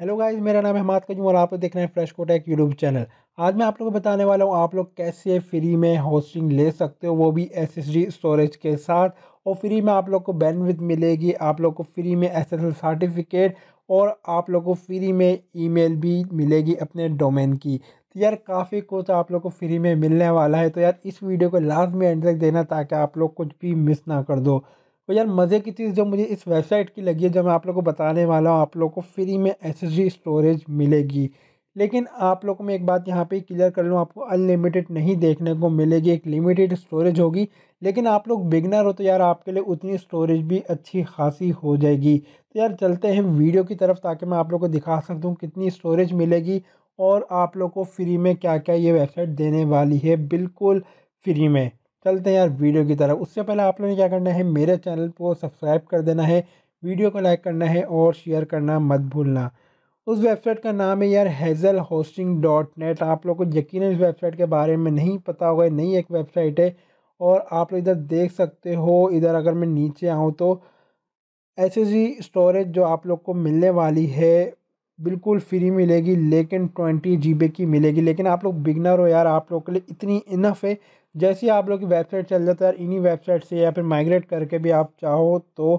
hello guys मेरा नाम है हमाद कजूम और आप लोग देख रहे हैं फ्रेश कोटेक यूट्यूब चैनल आज मैं आप लोगों को बताने वाला हूँ आप लोग कैसे फ्री में होस्टिंग ले सकते हो वो भी एस स्टोरेज के साथ और फ्री में आप लोग को बैनविथ मिलेगी आप लोग को फ्री में एस सर्टिफिकेट और आप लोग को फ्री में ईमेल भी मिलेगी अपने डोमेन की तो यार काफ़ी कुछ आप लोग को फ्री में मिलने वाला है तो यार इस वीडियो को लास्ट में एंड तक देना ताकि आप लोग कुछ भी मिस ना कर दो तो यार मज़े की चीज़ जो मुझे इस वेबसाइट की लगी है जो मैं आप लोग को बताने वाला हूँ आप लोग को फ्री में एस स्टोरेज मिलेगी लेकिन आप लोग को मैं एक बात यहाँ पे क्लियर कर लूँ आपको अनलिमिटेड नहीं देखने को मिलेगी एक लिमिटेड स्टोरेज होगी लेकिन आप लोग बिगनर हो तो यार आपके लिए उतनी स्टोरेज भी अच्छी खासी हो जाएगी तो यार चलते हैं वीडियो की तरफ ताकि मैं आप लोग को दिखा सकूँ कितनी स्टोरेज मिलेगी और आप लोग को फ्री में क्या क्या ये वेबसाइट देने वाली है बिल्कुल फ्री में चलते हैं यार वीडियो की तरफ उससे पहले आप लोगों ने क्या करना है मेरे चैनल को सब्सक्राइब कर देना है वीडियो को लाइक करना है और शेयर करना मत भूलना उस वेबसाइट का नाम है यार हेज़ल होस्टिंग डॉट नेट आप लोग को यकीन इस वेबसाइट के बारे में नहीं पता होगा नई एक वेबसाइट है और आप लोग इधर देख सकते हो इधर अगर मैं नीचे आऊँ तो एस स्टोरेज जो आप लोग को मिलने वाली है बिल्कुल फ्री मिलेगी लेकिन ट्वेंटी जी की मिलेगी लेकिन आप लोग बिगनर हो यार आप लोग के लिए इतनी इनफ है जैसे ही आप लोग की वेबसाइट चल जाता है यार इन्हीं वेबसाइट से या फिर माइग्रेट करके भी आप चाहो तो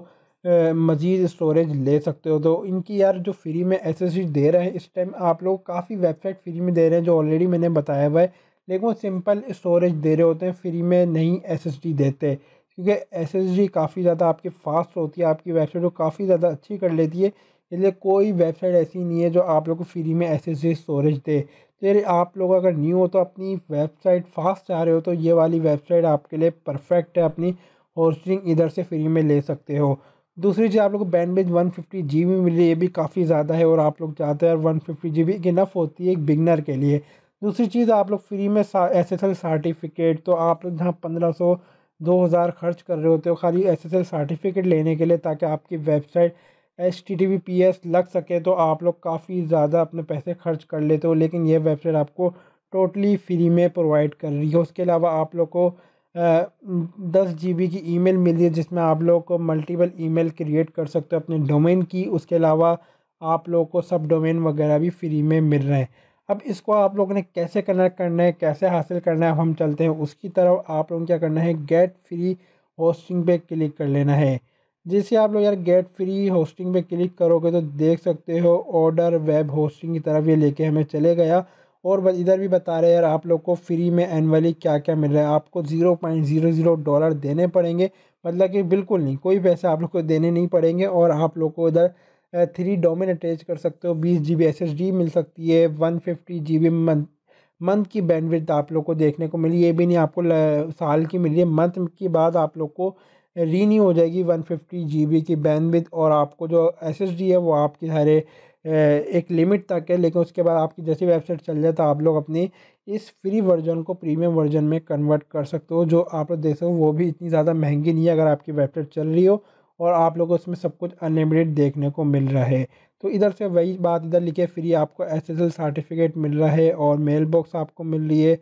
मज़ीद स्टोरेज ले सकते हो तो इनकी यार जो फ्री में एस दे रहे हैं इस टाइम आप लोग काफ़ी वेबसाइट फ्री में दे रहे हैं जो ऑलरेडी मैंने बताया हुआ है लेकिन वो सिंपल स्टोरेज दे रहे होते हैं फ्री में नहीं एस देते क्योंकि एस काफ़ी ज़्यादा आपकी फास्ट होती है आपकी वेबसाइट को काफ़ी ज़्यादा अच्छी कर लेती है इसलिए कोई वेबसाइट ऐसी नहीं है जो आप लोग को फ्री में एस एस स्टोरेज दे फिर तो आप लोग अगर न्यू हो तो अपनी वेबसाइट फास्ट चाह रहे हो तो ये वाली वेबसाइट आपके लिए परफेक्ट है अपनी होस्टिंग इधर से फ्री में ले सकते हो दूसरी चीज़ आप लोग को bandwidth one fifty G B मिल रही है ये भी काफ़ी ज़्यादा है और आप लोग चाहते हैं one fifty G B enough होती है एक बिगनर के लिए दूसरी चीज़ आप लोग फ्री में एस एस एल सर्टिफिकेट तो आप लोग जहाँ पंद्रह सौ दो हज़ार खर्च कर रहे होते हो खाली एस एस एल सर्टिफिकेट लेने के लिए ताकि आपकी website H T T V P S लग सके तो आप लोग काफ़ी ज़्यादा अपने पैसे खर्च कर लेते हो लेकिन ये वेबसाइट आपको टोटली फ्री में प्रोवाइड कर रही है उसके अलावा आप लोग को दस जी बी की ई मेल मिली है जिसमें आप लोग को मल्टीपल ई मेल क्रिएट कर सकते हो अपने डोमेन की उसके अलावा आप लोग को सब डोमेन वगैरह भी फ्री में मिल रहे हैं अब इसको आप लोगों ने कैसे कनेक्ट करना है कैसे हासिल करना है अब हम चलते हैं उसकी तरफ आप लोगों क्या करना है गेट फ्री होस्टिंग पे क्लिक कर लेना है जैसे आप लोग यार गेट फ्री होस्टिंग पे क्लिक करोगे तो देख सकते हो ऑर्डर वेब होस्टिंग की तरफ ये लेके हमें चले गया और इधर भी बता रहे हैं यार आप लोग को फ्री में एनअली क्या क्या मिल रहा है आपको zero point zero zero dollar देने पड़ेंगे मतलब कि बिल्कुल नहीं कोई पैसा आप लोग को देने नहीं पड़ेंगे और आप लोग को इधर थ्री डोमेन अटैच कर सकते हो बीस G B S S D मिल सकती है one fifty G B month month की बेनिफिट आप लोग को देखने को मिली ये भी नहीं आपको साल की मिली है मंथ के बाद आप लोग को रीन्यू हो जाएगी वन फिफ्टी जी बी की बैंडविथ और आपको जो एस एस डी है वो आपकी हरे एक लिमिट तक है लेकिन उसके बाद आपकी जैसी वेबसाइट चल जाए तो आप लोग अपनी इस फ्री वर्जन को प्रीमियम वर्जन में कन्वर्ट कर सकते हो जो आप लोग देख सकते हो वो भी इतनी ज़्यादा महंगी नहीं है अगर आपकी वेबसाइट चल रही हो और आप लोग को उसमें सब कुछ अनलिमिटेड देखने को मिल रहा है तो इधर से वही बात इधर लिखे फ्री आपको एस सर्टिफिकेट मिल रहा है और मेल बॉक्स आपको मिल रही है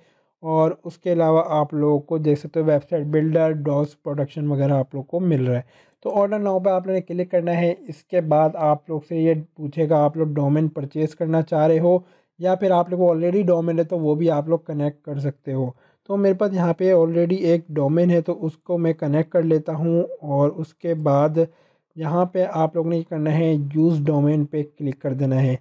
और उसके अलावा आप लोगों को देख सकते हो वेबसाइट बिल्डर डॉस प्रोडक्शन वगैरह आप लोग को मिल रहा है तो ऑर्डर नाउ पर ने क्लिक करना है इसके बाद आप लोग से ये पूछेगा आप लोग डोमेन परचेज़ करना चाह रहे हो या फिर आप लोग ऑलरेडी डोमेन है तो वो भी आप लोग कनेक्ट कर सकते हो तो मेरे पास यहाँ पे ऑलरेडी एक डोमेन है तो उसको मैं कनेक्ट कर लेता हूँ और उसके बाद यहाँ पे आप लोग ने करना है यूज़ डोमेन पे क्लिक कर देना है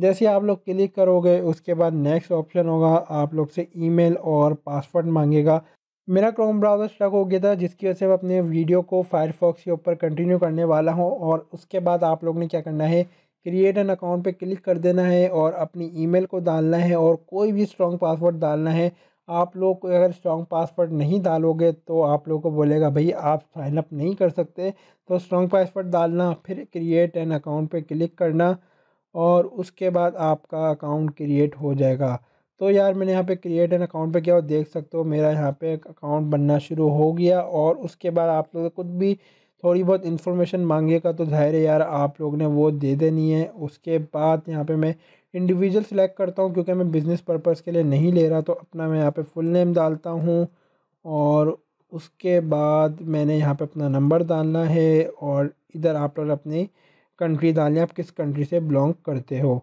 जैसे आप लोग क्लिक करोगे उसके बाद नेक्स्ट ऑप्शन होगा आप लोग से ईमेल और पासवर्ड मांगेगा मेरा क्रोम ब्राउज़र स्टक हो गया था जिसकी वजह से मैं अपने वीडियो को फायरफॉक्स के ऊपर कंटिन्यू करने वाला हूँ और उसके बाद आप लोग ने क्या करना है क्रिएट एन अकाउंट पे क्लिक कर देना है और अपनी ईमेल को डालना है और कोई भी स्ट्रॉन्ग पासवर्ड डालना है आप लोग अगर स्ट्रॉन्ग पासवर्ड नहीं डालोगे तो आप लोग को बोलेगा भाई आप साइनअप नहीं कर सकते तो स्ट्रॉन्ग पासवर्ड डालना फिर क्रिएट एन अकाउंट पर क्लिक करना और उसके बाद आपका अकाउंट क्रिएट हो जाएगा तो यार मैंने यहाँ पे क्रिएट एन अकाउंट पे किया और देख सकते हो मेरा यहाँ पे अकाउंट बनना शुरू हो गया और उसके बाद आप लोग कुछ भी थोड़ी बहुत इन्फॉर्मेशन मांगेगा तो ज़ाहिर है यार आप लोग ने वो दे देनी है उसके बाद यहाँ पे मैं इंडिविजुअल सिलेक्ट करता हूँ क्योंकि मैं बिज़नेस पर्पज़ के लिए नहीं ले रहा तो अपना मैं यहाँ पर फुल नेम डालता हूँ और उसके बाद मैंने यहाँ पर अपना नंबर डालना है और इधर आप लोग अपनी कंट्री डालें आप किस कंट्री से बिलोंग करते हो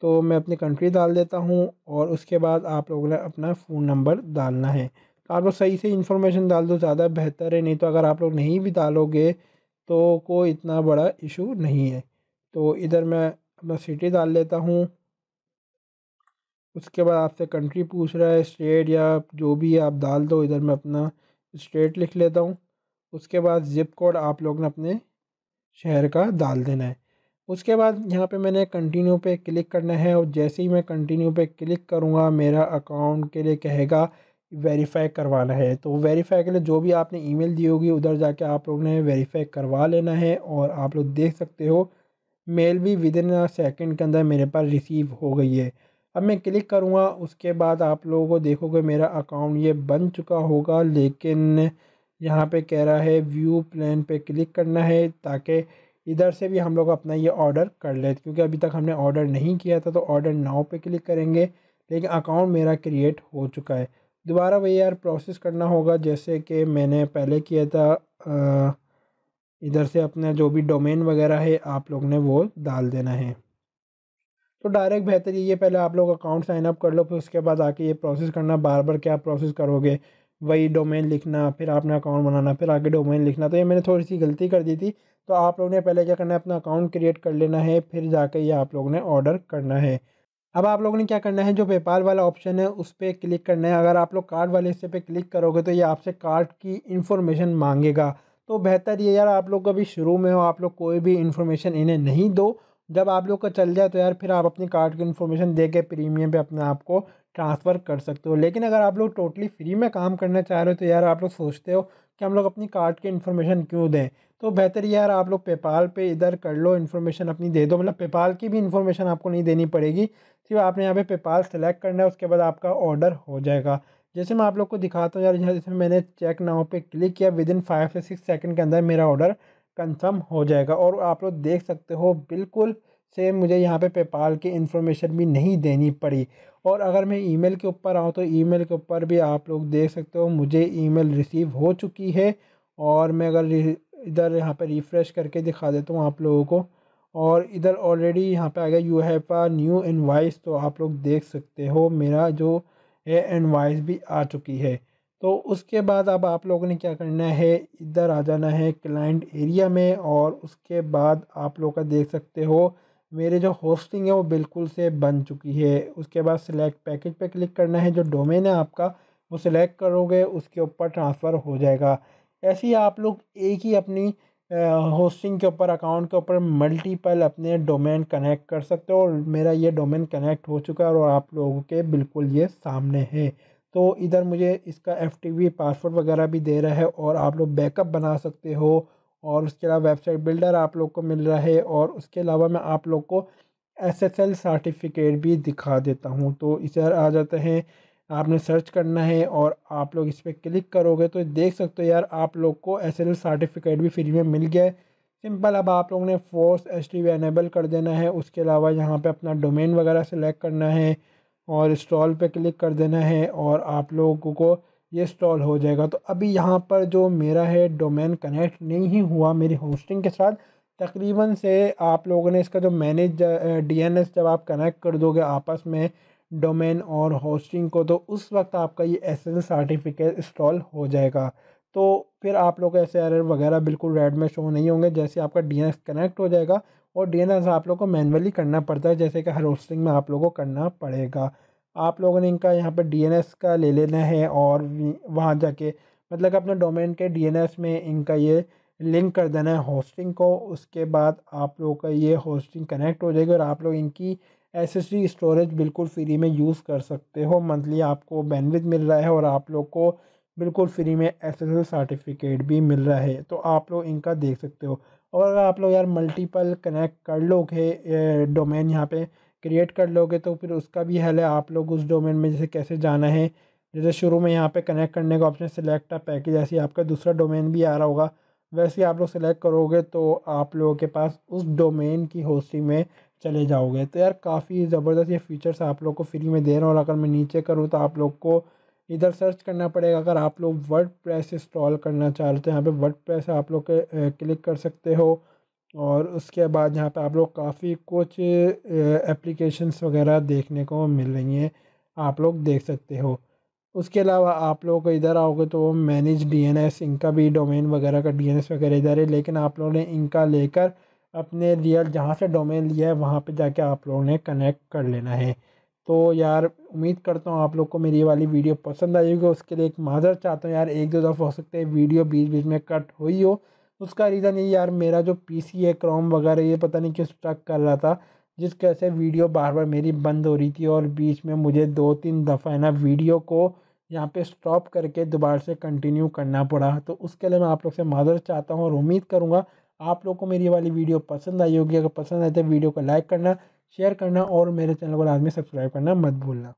तो मैं अपनी कंट्री डाल देता हूँ और उसके बाद आप लोगों ने अपना फ़ोन नंबर डालना है तो आप लोग सही से इन्फॉर्मेशन डाल दो ज़्यादा बेहतर है नहीं तो अगर आप लोग नहीं भी डालोगे तो कोई इतना बड़ा इशू नहीं है तो इधर मैं अपना सिटी डाल लेता हूँ उसके बाद आपसे कंट्री पूछ रहा है स्टेट या जो भी आप डाल दो इधर मैं अपना स्टेट लिख लेता हूँ उसके बाद ज़िप कोड आप लोग ने अपने शहर का डाल देना है उसके बाद यहाँ पे मैंने कंटिन्यू पे क्लिक करना है और जैसे ही मैं कंटिन्यू पे क्लिक करूँगा मेरा अकाउंट के लिए कहेगा वेरीफाई करवाना है तो वेरीफाई के लिए जो भी आपने ईमेल दी होगी उधर जाके आप लोग ने वेरीफाई करवा लेना है और आप लोग देख सकते हो मेल भी विद इन अ सेकेंड के अंदर मेरे पास रिसीव हो गई है अब मैं क्लिक करूँगा उसके बाद आप लोगों को देखोगे मेरा अकाउंट ये बन चुका होगा लेकिन यहाँ पे कह रहा है व्यू प्लान पे क्लिक करना है ताकि इधर से भी हम लोग अपना ये ऑर्डर कर ले क्योंकि अभी तक हमने ऑर्डर नहीं किया था तो ऑर्डर नाव पे क्लिक करेंगे लेकिन अकाउंट मेरा क्रिएट हो चुका है दोबारा वही यार प्रोसेस करना होगा जैसे कि मैंने पहले किया था इधर से अपना जो भी डोमेन वगैरह है आप लोग ने वो डाल देना है तो डायरेक्ट बेहतर ये पहले आप लोग अकाउंट साइनअप कर लो फिर उसके बाद आके ये प्रोसेस करना बार बार क्या प्रोसेस करोगे वही डोमेन लिखना फिर आपने अकाउंट बनाना फिर आगे डोमेन लिखना तो ये मैंने थोड़ी सी गलती कर दी थी तो आप लोगों ने पहले क्या करना है अपना अकाउंट क्रिएट कर लेना है फिर जाके ये आप लोगों ने ऑर्डर करना है अब आप लोगों ने क्या करना है जो पेपाल वाला ऑप्शन है उस पर क्लिक करना है अगर आप लोग कार्ड वाले हिस्से पे क्लिक करोगे तो ये आपसे कार्ड की इन्फॉर्मेशन मांगेगा तो बेहतर ये यार आप लोग अभी शुरू में हो आप लोग कोई भी इन्फॉर्मेशन इन्हें नहीं दो जब आप लोग का चल जाए तो यार फिर आप अपनी कार्ड की इन्फॉर्मेशन दे के प्रीमियम पर अपने आप को ट्रांसफ़र कर सकते हो लेकिन अगर आप लोग टोटली फ्री में काम करना चाह रहे हो तो यार आप लोग सोचते हो कि हम लोग अपनी कार्ड की इन्फॉर्मेशन क्यों दें तो बेहतर यार आप लोग पेपाल पे इधर कर लो इन्फॉर्मेशन अपनी दे दो मतलब पेपाल की भी इन्फॉर्मेशन आपको नहीं देनी पड़ेगी सिर्फ आपने यहाँ पे पेपाल सेलेक्ट करना है उसके बाद आपका ऑर्डर हो जाएगा जैसे मैं आप लोग को दिखाता हूँ यार यहाँ जैसे मैंने चेक नाव पर क्लिक किया विद इन फाइव से सिक्स सेकेंड के अंदर मेरा ऑर्डर कन्फर्म हो जाएगा और आप लोग देख सकते हो बिल्कुल से मुझे यहाँ पे पेपाल की इन्फॉर्मेशन भी नहीं देनी पड़ी और अगर मैं ईमेल के ऊपर आऊँ तो ईमेल के ऊपर भी आप लोग देख सकते हो मुझे ईमेल रिसीव हो चुकी है और मैं अगर इधर यहाँ पर रिफ़्रेश करके दिखा देता हूँ आप लोगों को और इधर ऑलरेडी यहाँ पे आ गया you have a new invoice तो आप लोग देख सकते हो मेरा जो है इनवाइस भी आ चुकी है तो उसके बाद अब आप लोगों ने क्या करना है इधर आ जाना है क्लाइंट एरिया में और उसके बाद आप लोग का देख सकते हो मेरे जो होस्टिंग है वो बिल्कुल से बन चुकी है उसके बाद सिलेक्ट पैकेज पे क्लिक करना है जो डोमेन है आपका वो सिलेक्ट करोगे उसके ऊपर ट्रांसफ़र हो जाएगा ऐसे ही आप लोग एक ही अपनी होस्टिंग के ऊपर अकाउंट के ऊपर मल्टीपल अपने डोमेन कनेक्ट कर सकते हो और मेरा ये डोमेन कनेक्ट हो चुका है और आप लोगों के बिल्कुल ये सामने है तो इधर मुझे इसका एफ पासवर्ड वगैरह भी दे रहा है और आप लोग बैकअप बना सकते हो और उसके अलावा वेबसाइट बिल्डर आप लोग को मिल रहा है और उसके अलावा मैं आप लोग को एसएसएल सर्टिफिकेट भी दिखा देता हूँ तो इधर आ जाते हैं आपने सर्च करना है और आप लोग इस पर क्लिक करोगे तो देख सकते हो यार आप लोग को एस सर्टिफिकेट भी फ्री में मिल गया है सिंपल अब आप लोगों ने फोर्स एस टी एनेबल कर देना है उसके अलावा यहाँ पे अपना डोमेन वगैरह सेलेक्ट करना है और इंस्टॉल पे क्लिक कर देना है और आप लोगों को ये इंस्टॉल हो जाएगा तो अभी यहाँ पर जो मेरा है डोमेन कनेक्ट नहीं हुआ मेरी होस्टिंग के साथ तकरीबन से आप लोगों ने इसका जो मैनेज डीएनएस जब आप कनेक्ट कर दोगे आपस में डोमेन और होस्टिंग को तो उस वक्त आपका ये एस सर्टिफिकेट इंस्टॉल हो जाएगा तो फिर आप लोग ऐसे एरर वगैरह बिल्कुल रेड में शो नहीं होंगे जैसे आपका डी कनेक्ट हो जाएगा और डी आप लोग को मैनुअली करना पड़ता है जैसे कि हर होस्टिंग में आप लोग को करना पड़ेगा आप लोगों ने इनका यहाँ पर डी का ले लेना है और वहाँ जाके मतलब अपने डोमेन के डी में इनका ये लिंक कर देना है होस्टिंग को उसके बाद आप लोगों का ये होस्टिंग कनेक्ट हो जाएगी और आप लोग इनकी एस स्टोरेज बिल्कुल फ्री में यूज़ कर सकते हो मंथली आपको बैनविथ मिल रहा है और आप लोग को बिल्कुल फ्री में एस सर्टिफिकेट भी मिल रहा है तो आप लोग इनका देख सकते हो और अगर आप लोग यार मल्टीपल कनेक्ट कर लोगे डोमेन यहाँ पे क्रिएट कर लोगे तो फिर उसका भी हल है आप लोग उस डोमेन में जैसे कैसे जाना है जैसे शुरू में यहाँ पे कनेक्ट करने का ऑप्शन सिलेक्ट है पैकेज ऐसे आपका दूसरा डोमेन भी आ रहा होगा वैसे ही आप लोग सिलेक्ट करोगे तो आप लोगों के पास उस डोमेन की होस्टिंग में चले जाओगे तो यार काफ़ी ज़बरदस्त ये फीचर्स आप लोग को फ्री में दे रहा हूँ और अगर मैं नीचे करूँ तो आप लोग को इधर सर्च करना पड़ेगा अगर आप लोग वर्ड प्रेस इंस्टॉल करना चाहते हो यहाँ पर वर्ड प्रेस आप लोग क्लिक कर सकते हो और उसके बाद यहाँ पे आप लोग काफ़ी कुछ एप्लीकेशंस वगैरह देखने को मिल रही हैं आप लोग देख सकते हो उसके अलावा आप लोग इधर आओगे तो मैनेज डीएनएस इनका भी डोमेन वगैरह का डीएनएस वगैरह इधर है लेकिन आप लोगों ने इनका लेकर अपने रियल जहाँ से डोमेन लिया है वहाँ पे जाके आप लोगों ने कनेक्ट कर लेना है तो यार उम्मीद करता हूँ आप लोग को मेरी वाली वीडियो पसंद आई होगी उसके लिए एक माजर चाहता हूँ यार एक दो दफ़ा हो सकता है वीडियो बीच बीच में कट हुई हो उसका रीज़न ये यार मेरा जो पीसी है क्रोम वगैरह ये पता नहीं क्यों स्ट्रक कर रहा था जिस कैसे वीडियो बार बार मेरी बंद हो रही थी और बीच में मुझे दो तीन दफ़ा है ना वीडियो को यहाँ पे स्टॉप करके दोबारा से कंटिन्यू करना पड़ा तो उसके लिए मैं आप लोग से माजर चाहता हूँ और उम्मीद करूँगा आप लोग को मेरी वाली वीडियो पसंद आई होगी अगर पसंद आए तो वीडियो को लाइक करना शेयर करना और मेरे चैनल को लाजमी सब्सक्राइब करना मत भूलना